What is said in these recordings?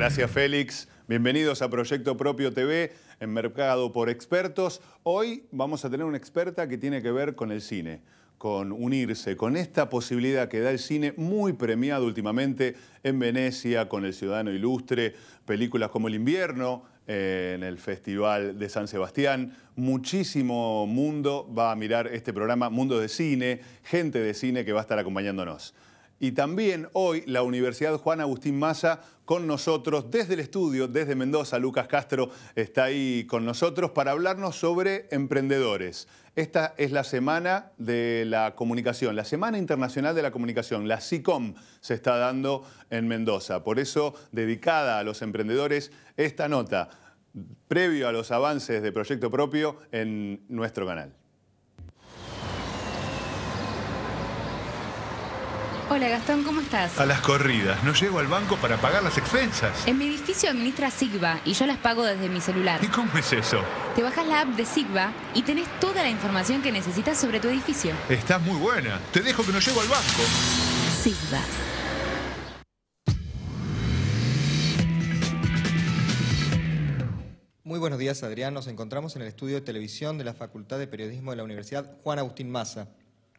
Gracias Félix. Bienvenidos a Proyecto Propio TV, en Mercado por Expertos. Hoy vamos a tener una experta que tiene que ver con el cine, con unirse, con esta posibilidad que da el cine muy premiado últimamente en Venecia, con El Ciudadano Ilustre, películas como El Invierno, eh, en el Festival de San Sebastián. Muchísimo mundo va a mirar este programa, mundo de cine, gente de cine que va a estar acompañándonos. Y también hoy la Universidad Juan Agustín Massa con nosotros desde el estudio, desde Mendoza. Lucas Castro está ahí con nosotros para hablarnos sobre emprendedores. Esta es la Semana de la Comunicación, la Semana Internacional de la Comunicación, la SICOM se está dando en Mendoza. Por eso, dedicada a los emprendedores, esta nota, previo a los avances de Proyecto Propio en nuestro canal. Hola Gastón, ¿cómo estás? A las corridas. No llego al banco para pagar las expensas. En mi edificio administra Sigva y yo las pago desde mi celular. ¿Y cómo es eso? Te bajas la app de Sigva y tenés toda la información que necesitas sobre tu edificio. Estás muy buena. Te dejo que no llego al banco. Sigva. Muy buenos días, Adrián. Nos encontramos en el estudio de televisión de la Facultad de Periodismo de la Universidad Juan Agustín Massa.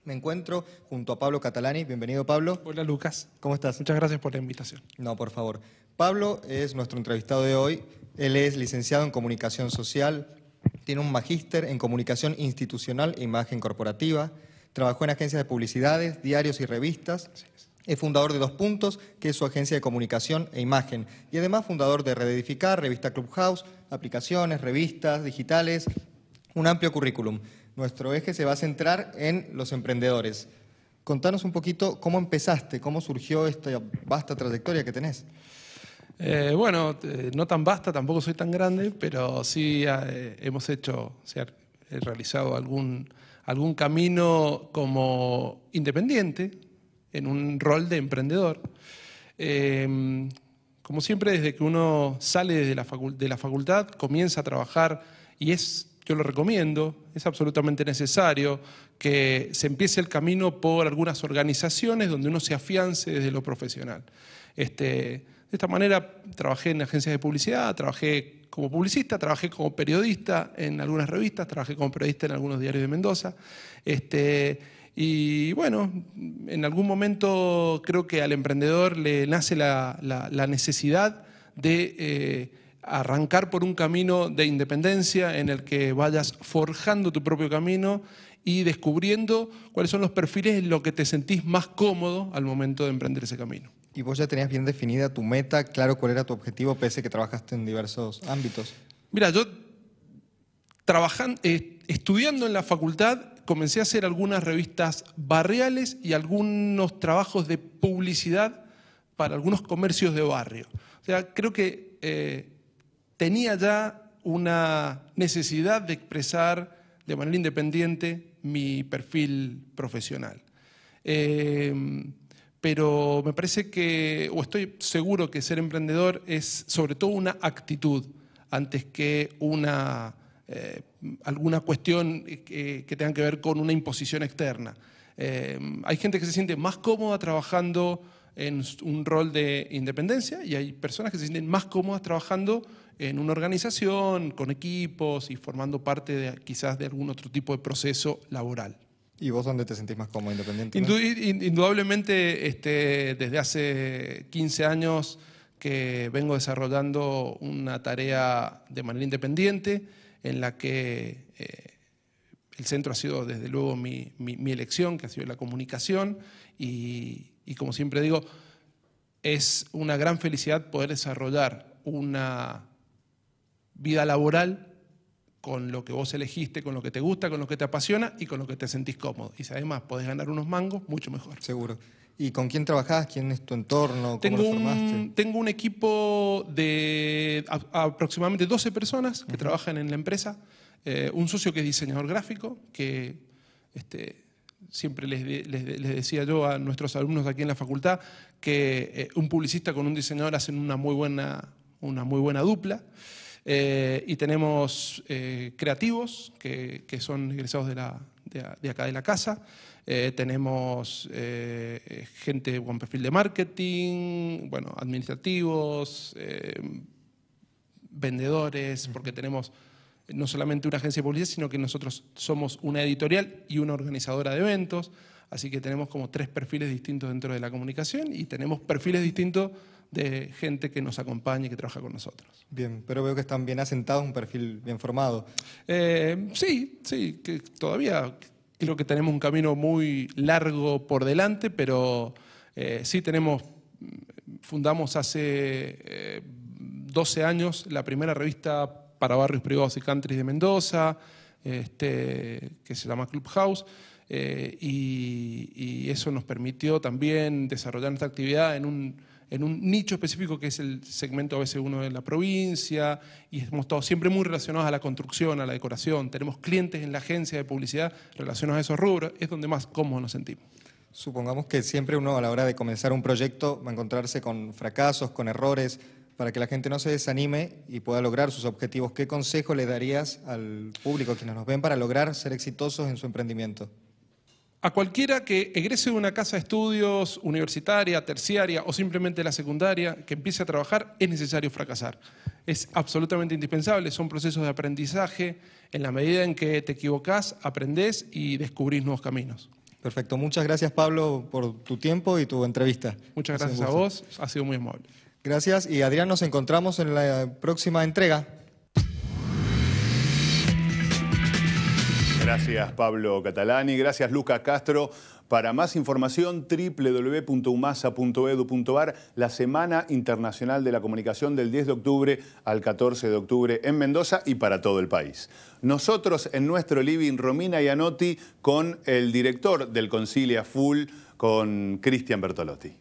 Me encuentro junto a Pablo Catalani. Bienvenido, Pablo. Hola, Lucas. ¿Cómo estás? Muchas gracias por la invitación. No, por favor. Pablo es nuestro entrevistado de hoy. Él es licenciado en Comunicación Social, tiene un magíster en Comunicación Institucional e Imagen Corporativa, trabajó en agencias de publicidades, diarios y revistas. Es fundador de Dos Puntos, que es su agencia de comunicación e imagen, y además fundador de Rededificar, revista Clubhouse, aplicaciones, revistas digitales, un amplio currículum. Nuestro eje se va a centrar en los emprendedores. Contanos un poquito cómo empezaste, cómo surgió esta vasta trayectoria que tenés. Eh, bueno, eh, no tan vasta, tampoco soy tan grande, pero sí eh, hemos hecho, se ha realizado algún, algún camino como independiente, en un rol de emprendedor. Em, como siempre, desde que uno sale de la, de la facultad, comienza a trabajar y es yo lo recomiendo, es absolutamente necesario que se empiece el camino por algunas organizaciones donde uno se afiance desde lo profesional. Este, de esta manera trabajé en agencias de publicidad, trabajé como publicista, trabajé como periodista en algunas revistas, trabajé como periodista en algunos diarios de Mendoza. Este, y bueno, en algún momento creo que al emprendedor le nace la, necesidad de... Eh, arrancar por un camino de independencia en el que vayas forjando tu propio camino y descubriendo cuáles son los perfiles en los que te sentís más cómodo al momento de emprender ese camino. ¿Y vos ya tenías bien definida tu meta, claro cuál era tu objetivo, pese a que trabajaste en diversos ámbitos? Mira, yo trabajando, eh, estudiando en la facultad comencé a hacer algunas revistas barriales y algunos trabajos de publicidad para algunos comercios de barrio. O sea, creo que eh, tenía ya una necesidad de expresar de manera independiente mi perfil profesional. Em, pero me parece que, o estoy seguro que ser emprendedor es sobre todo una actitud antes que una, eh, alguna cuestión que, tenga que ver con una imposición externa. Em, hay gente que se siente más cómoda trabajando en un rol de independencia y hay personas que se sienten más cómodas trabajando en una organización, con equipos y formando parte de, quizás de algún otro tipo de proceso laboral. ¿Y vos dónde te sentís más cómodo, independiente? indudablemente, este, desde hace 15 años que vengo desarrollando una tarea de manera independiente en la que eh, el centro ha sido desde luego mi, mi, elección, que ha sido la comunicación, y, y como siempre digo, es una gran felicidad poder desarrollar una vida laboral con lo que vos elegiste, con lo que te gusta, con lo que te apasiona y con lo que te sentís cómodo. Y si además podés ganar unos mangos, mucho mejor. Seguro. ¿Y con quién trabajás? ¿Quién es tu entorno? ¿Cómo tengo lo formaste? tengo un equipo de aproximadamente 12 personas que trabajan en la empresa. Eh, un socio que es diseñador gráfico, que este, siempre les, decía yo a nuestros alumnos aquí en la facultad que eh, un publicista con un diseñador hacen una muy buena, una muy buena dupla. Eh, y tenemos eh, creativos que, son egresados de, la, de acá de la casa. tenemos gente con perfil de marketing, bueno, administrativos, vendedores, porque tenemos no solamente una agencia de publicidad, sino que nosotros somos una editorial y una organizadora de eventos, así que tenemos como tres perfiles distintos dentro de la comunicación y tenemos perfiles distintos de gente que nos acompaña y que trabaja con nosotros. Bien, pero veo que están bien asentados, un perfil bien formado. Eh, sí, sí, que todavía creo que tenemos un camino muy largo por delante, pero eh, sí tenemos, mm, fundamos hace 12 eh, años la primera revista para barrios privados y countries de Mendoza, este, que se llama Clubhouse. Eh, y, eso nos permitió también desarrollar nuestra actividad en un, nicho específico que es el segmento veces 1 de la provincia, y hemos estado siempre muy relacionados a la construcción, a la decoración, tenemos clientes en la agencia de publicidad relacionados a esos rubros, es donde más cómodos nos sentimos. Supongamos que siempre uno a la hora de comenzar un proyecto va a encontrarse con fracasos, con errores, para que la gente no se desanime y pueda lograr sus objetivos, ¿qué consejo le darías al público, que nos ven, para lograr ser exitosos en su emprendimiento? A cualquiera que egrese de una casa de estudios universitaria, terciaria o simplemente la secundaria, que empiece a trabajar, es necesario fracasar. Es absolutamente indispensable, son procesos de aprendizaje. En la medida en que te equivocás, aprendés y descubrís nuevos caminos. Perfecto, muchas gracias Pablo por tu tiempo y tu entrevista. Muchas gracias a vos, ha sido muy amable. Gracias y Adrián, nos encontramos en la próxima entrega. Gracias Pablo Catalani, gracias Lucas Castro. Para más información, www.umasa.edu.ar, la Semana Internacional de la Comunicación del 10 de octubre al 14 de octubre en Mendoza y para todo el país. Nosotros en nuestro living, Romina Iannotti con el director del Concilia Full, con Cristian Bertolotti.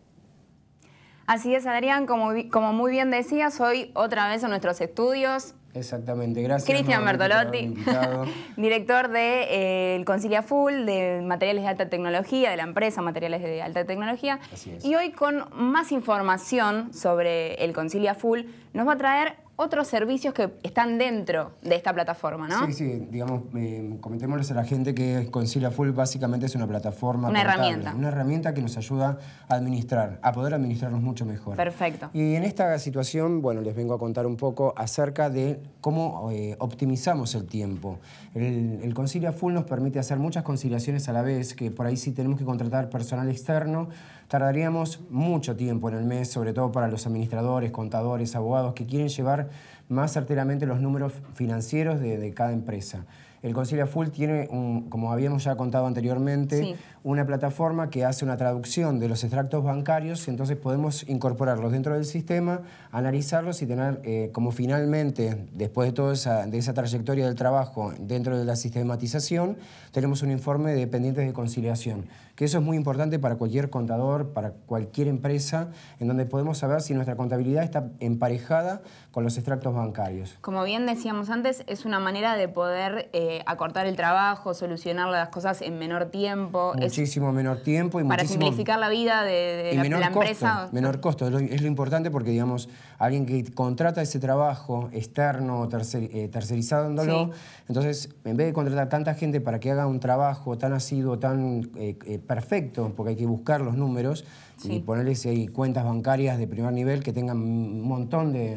Así es, Adrián, como, como muy bien decías, hoy otra vez en nuestros estudios Exactamente, gracias. Cristian Bertolotti, director del de, eh, Concilia Full, de materiales de alta tecnología, de la empresa Materiales de Alta Tecnología. Y hoy con más información sobre el Concilia Full, nos va a traer otros servicios que están dentro de esta plataforma, ¿no? Sí, sí, digamos, eh, comentémosles a la gente que Concilia Full básicamente es una plataforma. Una herramienta. Una herramienta que nos ayuda a administrar, a poder administrarnos mucho mejor. Perfecto. Y en esta situación, bueno, les vengo a contar un poco acerca de cómo eh, optimizamos el tiempo. El, el Concilia Full nos permite hacer muchas conciliaciones a la vez, que por ahí sí tenemos que contratar personal externo tardaríamos mucho tiempo en el mes, sobre todo para los administradores, contadores, abogados que quieren llevar más certeramente los números financieros de, de cada empresa. El Concilia Full tiene, un, como habíamos ya contado anteriormente, una plataforma que hace una traducción de los extractos bancarios y entonces podemos incorporarlos dentro del sistema, analizarlos y tener eh, como finalmente, después de toda esa, de esa trayectoria del trabajo dentro de la sistematización, tenemos un informe de pendientes de conciliación, que eso es muy importante para cualquier contador, para cualquier empresa, en donde podemos saber si nuestra contabilidad está emparejada con los extractos bancarios. Como bien decíamos antes, es una manera de poder... Eh, eh, acortar el trabajo, solucionar las cosas en menor tiempo. Muchísimo menor tiempo y Para simplificar la vida de, la, menor costo, menor costo, es lo, importante porque, digamos, alguien que contrata ese trabajo externo eh, tercerizándolo, entonces, en vez de contratar tanta gente para que haga un trabajo tan asiduo, tan eh, perfecto, porque hay que buscar los números y ponerles ahí cuentas bancarias de primer nivel que tengan un montón de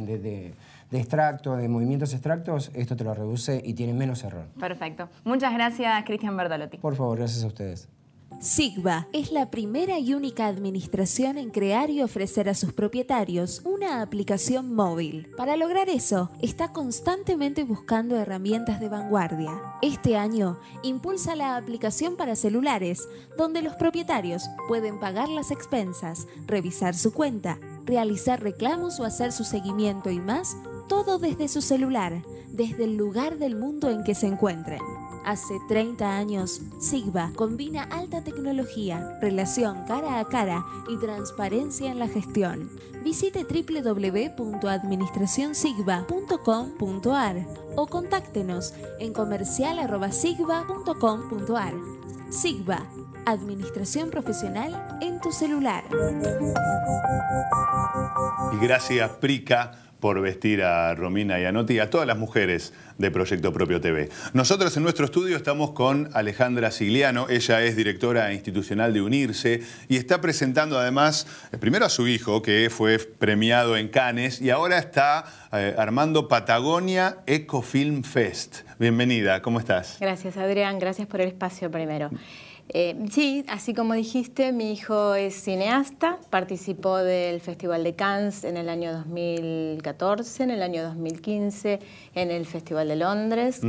de extracto, de movimientos extractos, esto te lo reduce y tiene menos error. Perfecto. Muchas gracias, Cristian Bertolotti. Por favor, gracias a ustedes. Sigva es la primera y única administración en crear y ofrecer a sus propietarios una aplicación móvil. Para lograr eso, está constantemente buscando herramientas de vanguardia. Este año, impulsa la aplicación para celulares, donde los propietarios pueden pagar las expensas, revisar su cuenta, realizar reclamos o hacer su seguimiento y más todo desde su celular, desde el lugar del mundo en que se encuentren. Hace 30 años, Sigva combina alta tecnología, relación cara a cara y transparencia en la gestión. Visite www.administracionsigva.com.ar o contáctenos en comercial.sigva.com.ar. Sigva, Administración Profesional en tu celular. Y gracias, Prica por vestir a Romina y a Noti a todas las mujeres de Proyecto Propio TV. Nosotros en nuestro estudio estamos con Alejandra Sigliano, ella es directora institucional de Unirse y está presentando además eh, primero a su hijo que fue premiado en Cannes y ahora está eh, Armando Patagonia Ecofilm Fest. Bienvenida, ¿cómo estás? Gracias Adrián, gracias por el espacio primero. Eh, sí, así como dijiste, mi hijo es cineasta, participó del Festival de Cannes en el año 2014, en el año 2015, en el Festival de Londres,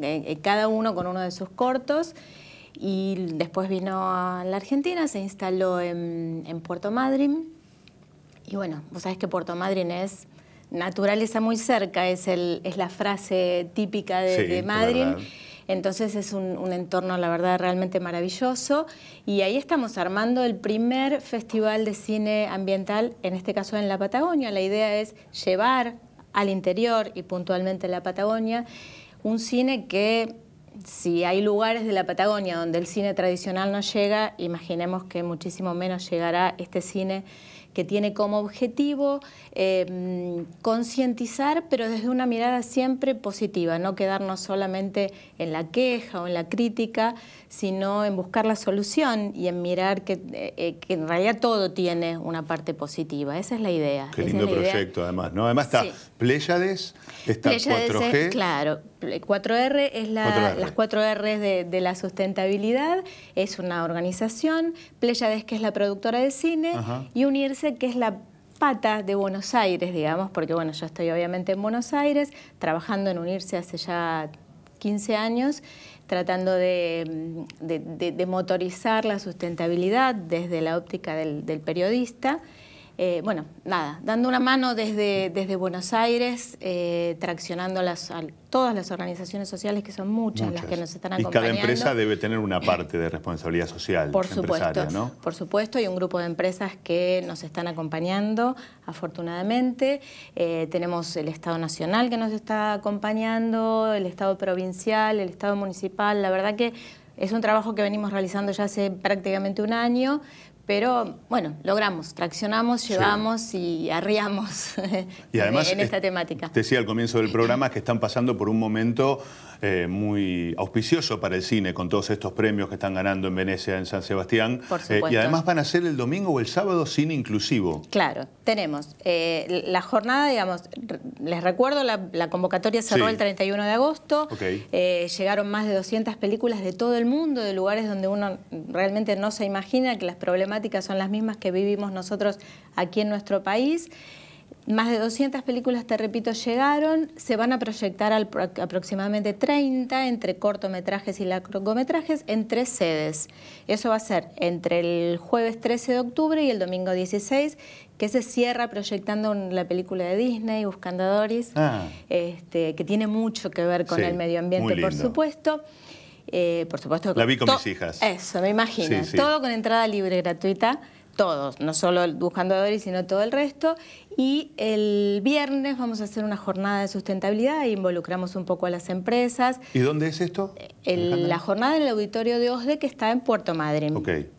eh, cada uno con uno de sus cortos. Y después vino a la Argentina, se instaló en, en Puerto Madryn. Y bueno, vos sabés que Puerto Madryn es naturaleza muy cerca, es, la frase típica de, Madrid. Entonces es un, un, entorno, la verdad, realmente maravilloso. Y ahí estamos armando el primer festival de cine ambiental, en este caso en la Patagonia. La idea es llevar al interior y puntualmente en la Patagonia un cine que, si hay lugares de la Patagonia donde el cine tradicional no llega, imaginemos que muchísimo menos llegará este cine que tiene como objetivo eh, concientizar, pero desde una mirada siempre positiva, no quedarnos solamente en la queja o en la crítica, sino en buscar la solución y en mirar que, eh, eh, en realidad todo tiene una parte positiva. Esa es la idea. Qué lindo proyecto, además. ¿no? Además está Pléyades, está 4G. Eh, claro, 4R es las 4R de, la sustentabilidad, es una organización, Pléyades que es la productora de cine y Unirse que es la pata de Buenos Aires, digamos, porque bueno, yo estoy obviamente en Buenos Aires, trabajando en Unirse hace ya 15 años, tratando mm, de, motorizar la sustentabilidad desde la óptica del periodista. Eh, bueno, nada, dando una mano desde, desde Buenos Aires, eh, traccionando a todas las organizaciones sociales, que son muchas, las que nos están acompañando. Y cada empresa debe tener una parte de responsabilidad social por supuesto, ¿no? Por supuesto, hay un grupo de empresas que nos están acompañando, afortunadamente. Eh, tenemos el Estado Nacional que nos está acompañando, el Estado Provincial, el Estado Municipal. La verdad que es un trabajo que venimos realizando ya hace prácticamente un año pero bueno, logramos, traccionamos, llevamos y arriamos en esta temática. Decía al comienzo del programa que están pasando por un momento eh, muy auspicioso para el cine con todos estos premios que están ganando en Venecia, en San Sebastián. Eh, y además van a ser el domingo o el sábado cine inclusivo. Claro, tenemos. Eh, la jornada, digamos, les recuerdo, la, convocatoria cerró el 31 de agosto. llegaron más de 200 películas de todo el mundo, de lugares donde uno realmente no se imagina que las problemas son las mismas que vivimos nosotros aquí en nuestro país. Más de 200 películas, te repito, llegaron. Se van a proyectar aproximadamente 30 entre cortometrajes y largometrajes en tres sedes. Eso va a ser entre el jueves 13 de octubre y el domingo 16, que se cierra proyectando la película de Disney, Buscando a Doris, ah. este, que tiene mucho que ver con el medio ambiente, por supuesto. Eh, por supuesto. La vi con mis hijas. Eso, me imagino. Todo con entrada libre gratuita, todos, no solo Buscando a Dori, sino todo el resto. Y el viernes vamos a hacer una jornada de sustentabilidad e involucramos un poco a las empresas. ¿Y dónde es esto? la jornada en el auditorio de OSDE que está en Puerto Madryn. Okay.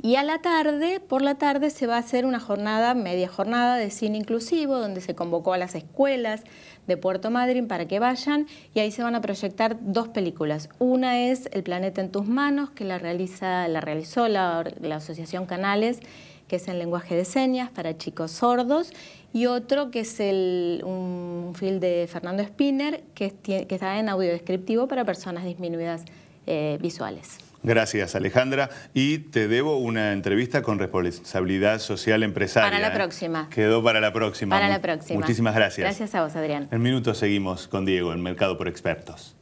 Y a la tarde, por la tarde, se va a hacer una jornada, media jornada de cine inclusivo, donde se convocó a las escuelas de Puerto Madryn para que vayan y ahí se van a proyectar dos películas. Una es El planeta en tus manos, que la, realiza, la realizó la, Asociación Canales, que es en lenguaje de señas para chicos sordos, y otro que es el, un film de Fernando Spinner, que, está en audio descriptivo para personas disminuidas eh, visuales. Gracias, Alejandra. Y te debo una entrevista con responsabilidad social empresaria. Para la ¿eh? próxima. Quedó para la próxima. Para la próxima. Muchísimas gracias. Gracias a vos, Adrián. En minutos seguimos con Diego en Mercado por Expertos.